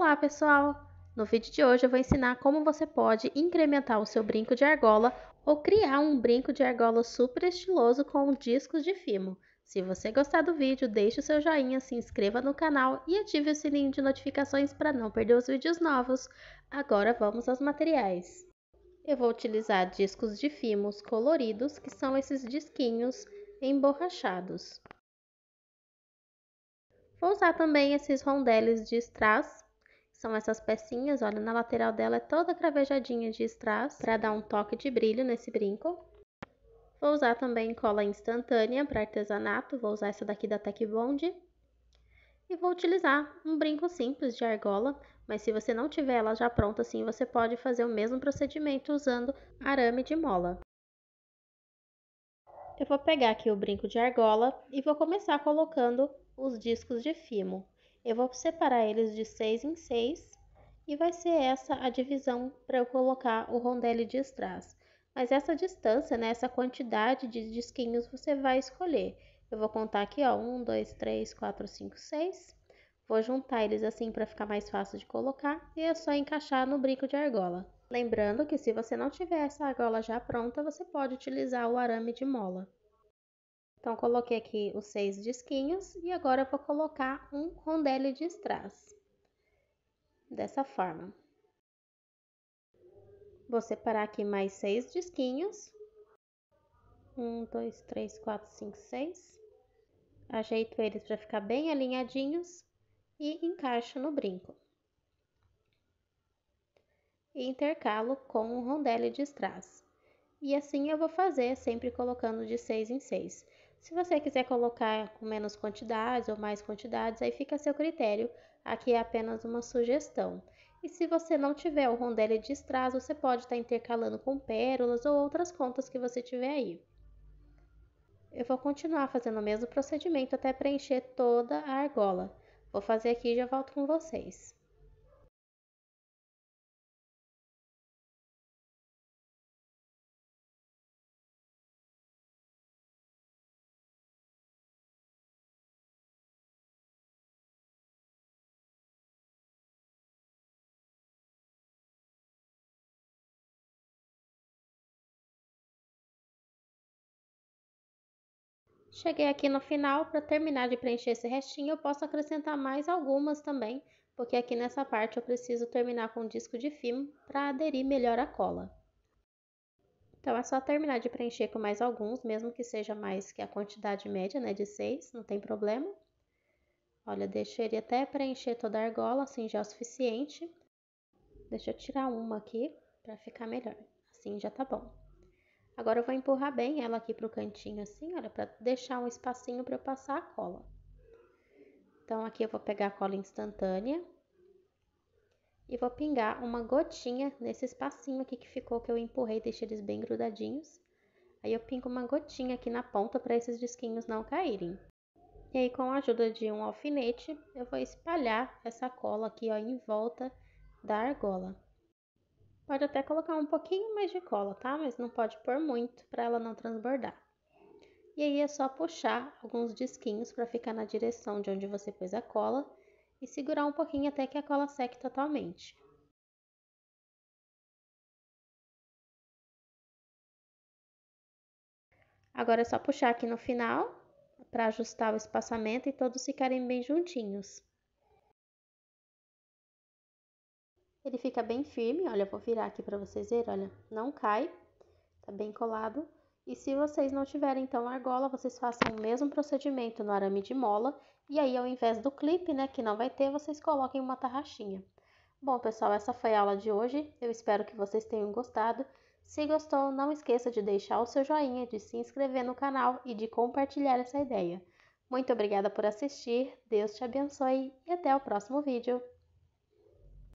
Olá pessoal! No vídeo de hoje eu vou ensinar como você pode incrementar o seu brinco de argola ou criar um brinco de argola super estiloso com discos de fimo. Se você gostar do vídeo, deixe o seu joinha, se inscreva no canal e ative o sininho de notificações para não perder os vídeos novos. Agora vamos aos materiais. Eu vou utilizar discos de fimos coloridos, que são esses disquinhos emborrachados. Vou usar também esses rondeles de strass são essas pecinhas, olha, na lateral dela é toda cravejadinha de strass para dar um toque de brilho nesse brinco. Vou usar também cola instantânea para artesanato, vou usar essa daqui da Tech Bond. E vou utilizar um brinco simples de argola, mas se você não tiver ela já pronta assim, você pode fazer o mesmo procedimento usando arame de mola. Eu vou pegar aqui o brinco de argola e vou começar colocando os discos de fimo. Eu vou separar eles de 6 em 6 e vai ser essa a divisão para eu colocar o rondelli de strass. Mas essa distância, né, essa quantidade de disquinhos você vai escolher. Eu vou contar aqui, ó, 1, 2, 3, 4, 5, 6. Vou juntar eles assim para ficar mais fácil de colocar e é só encaixar no brinco de argola. Lembrando que se você não tiver essa argola já pronta, você pode utilizar o arame de mola. Então, coloquei aqui os seis disquinhos e agora vou colocar um rondelle de strass. Dessa forma. Vou separar aqui mais seis disquinhos. Um, dois, três, quatro, cinco, seis. Ajeito eles para ficar bem alinhadinhos e encaixo no brinco. E intercalo com um rondelle de strass. E assim eu vou fazer, sempre colocando de seis em seis. Se você quiser colocar com menos quantidades ou mais quantidades, aí fica a seu critério. Aqui é apenas uma sugestão. E se você não tiver o rondelle de strass, você pode estar tá intercalando com pérolas ou outras contas que você tiver aí. Eu vou continuar fazendo o mesmo procedimento até preencher toda a argola. Vou fazer aqui e já volto com vocês. Cheguei aqui no final, para terminar de preencher esse restinho, eu posso acrescentar mais algumas também, porque aqui nessa parte eu preciso terminar com um disco de filme para aderir melhor a cola. Então, é só terminar de preencher com mais alguns, mesmo que seja mais que a quantidade média, né, de seis, não tem problema. Olha, deixei ele até preencher toda a argola, assim já é o suficiente. Deixa eu tirar uma aqui para ficar melhor, assim já tá bom. Agora eu vou empurrar bem ela aqui pro cantinho assim, olha, para deixar um espacinho para eu passar a cola. Então aqui eu vou pegar a cola instantânea e vou pingar uma gotinha nesse espacinho aqui que ficou que eu empurrei, deixei eles bem grudadinhos. Aí eu pingo uma gotinha aqui na ponta para esses disquinhos não caírem. E aí com a ajuda de um alfinete, eu vou espalhar essa cola aqui ó, em volta da argola. Pode até colocar um pouquinho mais de cola, tá? Mas não pode pôr muito para ela não transbordar. E aí é só puxar alguns disquinhos para ficar na direção de onde você pôs a cola e segurar um pouquinho até que a cola seque totalmente. Agora é só puxar aqui no final para ajustar o espaçamento e todos ficarem bem juntinhos. Ele fica bem firme, olha, vou virar aqui para vocês verem, olha, não cai, tá bem colado. E se vocês não tiverem, então, argola, vocês façam o mesmo procedimento no arame de mola. E aí, ao invés do clipe, né, que não vai ter, vocês coloquem uma tarraxinha. Bom, pessoal, essa foi a aula de hoje. Eu espero que vocês tenham gostado. Se gostou, não esqueça de deixar o seu joinha, de se inscrever no canal e de compartilhar essa ideia. Muito obrigada por assistir, Deus te abençoe e até o próximo vídeo!